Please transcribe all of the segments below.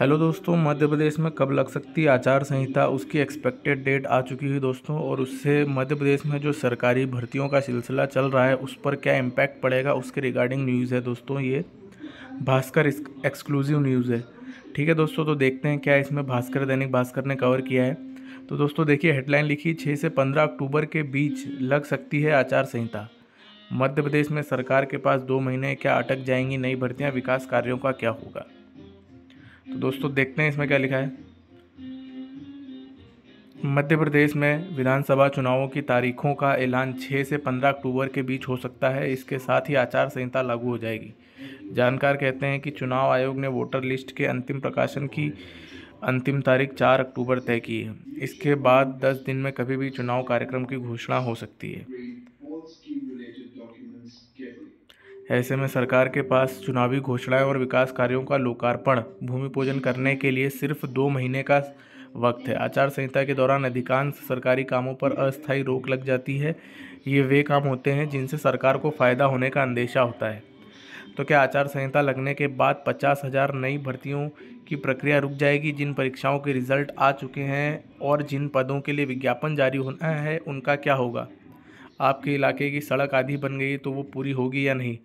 hello दोस्तों मध्य प्रदेश में कब लग सकती है आचार संहिता उसकी एक्सपेक्टेड डेट आ चुकी है दोस्तों और उससे मध्य प्रदेश में जो सरकारी भर्तियों का सिलसिला चल रहा है उस पर क्या इम्पैक्ट पड़ेगा उसके रिगार्डिंग न्यूज़ है दोस्तों ये भास्कर एक्सक्लूसिव न्यूज़ है ठीक है दोस्तों तो देखते हैं क्या इसमें भास्कर दैनिक भास्कर ने कवर किया है तो दोस्तों देखिए हेडलाइन लिखी छः से पंद्रह अक्टूबर के बीच लग सकती है आचार संहिता मध्य प्रदेश में सरकार के पास दो महीने क्या अटक जाएंगी नई भर्तियाँ विकास कार्यों का क्या होगा तो दोस्तों देखते हैं इसमें क्या लिखा है मध्य प्रदेश में विधानसभा चुनावों की तारीखों का ऐलान 6 से 15 अक्टूबर के बीच हो सकता है इसके साथ ही आचार संहिता लागू हो जाएगी जानकार कहते हैं कि चुनाव आयोग ने वोटर लिस्ट के अंतिम प्रकाशन की अंतिम तारीख 4 अक्टूबर तय की है इसके बाद 10 दिन में कभी भी चुनाव कार्यक्रम की घोषणा हो सकती है ऐसे में सरकार के पास चुनावी घोषणाएं और विकास कार्यों का लोकार्पण भूमि पूजन करने के लिए सिर्फ दो महीने का वक्त है आचार संहिता के दौरान अधिकांश सरकारी कामों पर अस्थायी रोक लग जाती है ये वे काम होते हैं जिनसे सरकार को फ़ायदा होने का अंदेशा होता है तो क्या आचार संहिता लगने के बाद पचास हज़ार नई भर्तियों की प्रक्रिया रुक जाएगी जिन परीक्षाओं के रिजल्ट आ चुके हैं और जिन पदों के लिए विज्ञापन जारी होना है उनका क्या होगा आपके इलाके की सड़क आधी बन गई तो वो पूरी होगी या नहीं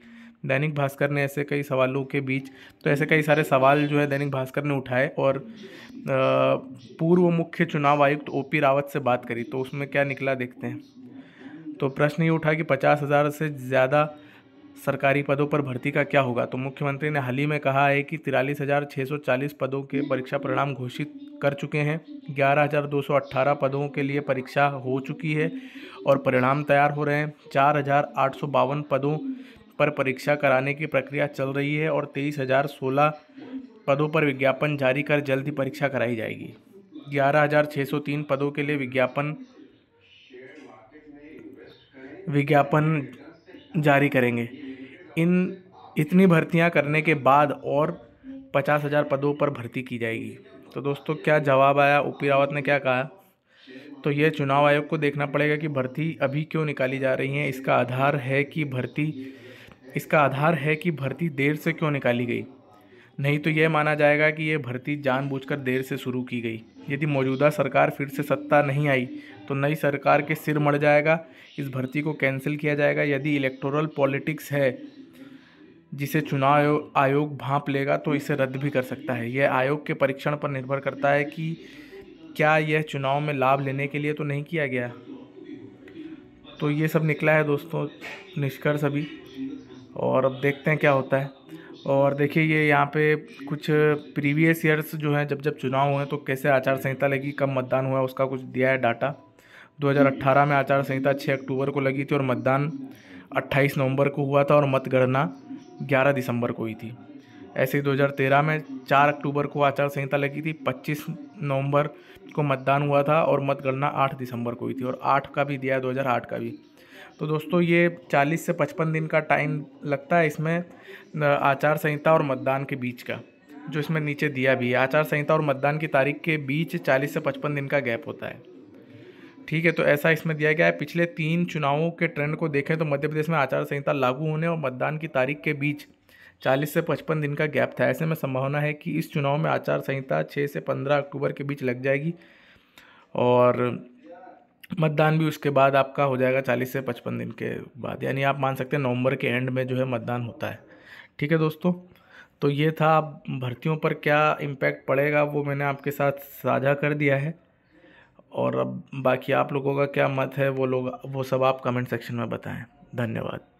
दैनिक भास्कर ने ऐसे कई सवालों के बीच तो ऐसे कई सारे सवाल जो है दैनिक भास्कर ने उठाए और पूर्व मुख्य चुनाव आयुक्त ओ पी रावत से बात करी तो उसमें क्या निकला देखते हैं तो प्रश्न ये उठा कि पचास हज़ार से ज़्यादा सरकारी पदों पर भर्ती का क्या होगा तो मुख्यमंत्री ने हाल ही में कहा है कि तिरालीस हज़ार छः सौ चालीस पदों के परीक्षा परिणाम घोषित कर चुके हैं ग्यारह हज़ार दो सौ अट्ठारह पदों के लिए परीक्षा हो चुकी है और परिणाम तैयार हो रहे हैं चार हज़ार आठ सौ बावन पदों पर परीक्षा कराने की प्रक्रिया चल रही है और तेईस हज़ार सोलह पदों पर विज्ञापन जारी कर जल्द ही परीक्षा कराई जाएगी ग्यारह हज़ार छः सौ तीन पदों के लिए विज्ञापन विज्ञापन जारी करेंगे इन इतनी भर्तियां करने के बाद और पचास हज़ार पदों पर भर्ती की जाएगी तो दोस्तों क्या जवाब आया ओ पी रावत ने क्या कहा तो यह चुनाव आयोग को देखना पड़ेगा कि भर्ती अभी क्यों निकाली जा रही है इसका आधार है कि भर्ती इसका आधार है कि भर्ती देर से क्यों निकाली गई नहीं तो यह माना जाएगा कि यह भर्ती जानबूझकर देर से शुरू की गई यदि मौजूदा सरकार फिर से सत्ता नहीं आई तो नई सरकार के सिर मर जाएगा इस भर्ती को कैंसिल किया जाएगा यदि इलेक्टोरल पॉलिटिक्स है जिसे चुनाव आयोग भांप लेगा तो इसे रद्द भी कर सकता है यह आयोग के परीक्षण पर निर्भर करता है कि क्या यह चुनाव में लाभ लेने के लिए तो नहीं किया गया तो ये सब निकला है दोस्तों निष्कर्ष अभी और अब देखते हैं क्या होता है और देखिए ये यहाँ पे कुछ प्रीवियस ईयर्स जो हैं जब जब चुनाव हुए तो कैसे आचार संहिता लगी कब मतदान हुआ उसका कुछ दिया है डाटा 2018 में आचार संहिता 6 अक्टूबर को लगी थी और मतदान 28 नवंबर को हुआ था और मतगणना 11 दिसंबर को हुई थी ऐसे ही 2013 में 4 अक्टूबर को आचार संहिता लगी थी 25 नवंबर को मतदान हुआ था और मतगणना 8 दिसंबर को हुई थी और 8 का भी दिया है दो का भी तो दोस्तों ये 40 से 55 दिन का टाइम लगता है इसमें आचार संहिता और मतदान के बीच का जो इसमें नीचे दिया भी है आचार संहिता और मतदान की तारीख के बीच 40 से 55 दिन का गैप होता है ठीक है तो ऐसा इसमें दिया गया है पिछले तीन चुनावों के ट्रेंड को देखें तो मध्य प्रदेश में आचार संहिता लागू होने और मतदान की तारीख के बीच 40 से 55 दिन का गैप था ऐसे में संभावना है कि इस चुनाव में आचार संहिता 6 से 15 अक्टूबर के बीच लग जाएगी और मतदान भी उसके बाद आपका हो जाएगा चालीस से पचपन दिन के बाद यानी आप मान सकते हैं नवंबर के एंड में जो है मतदान होता है ठीक है दोस्तों तो ये था भर्तियों पर क्या इम्पैक्ट पड़ेगा वो मैंने आपके साथ साझा कर दिया है और अब बाकी आप लोगों का क्या मत है वो लोग वो सब आप कमेंट सेक्शन में बताएं धन्यवाद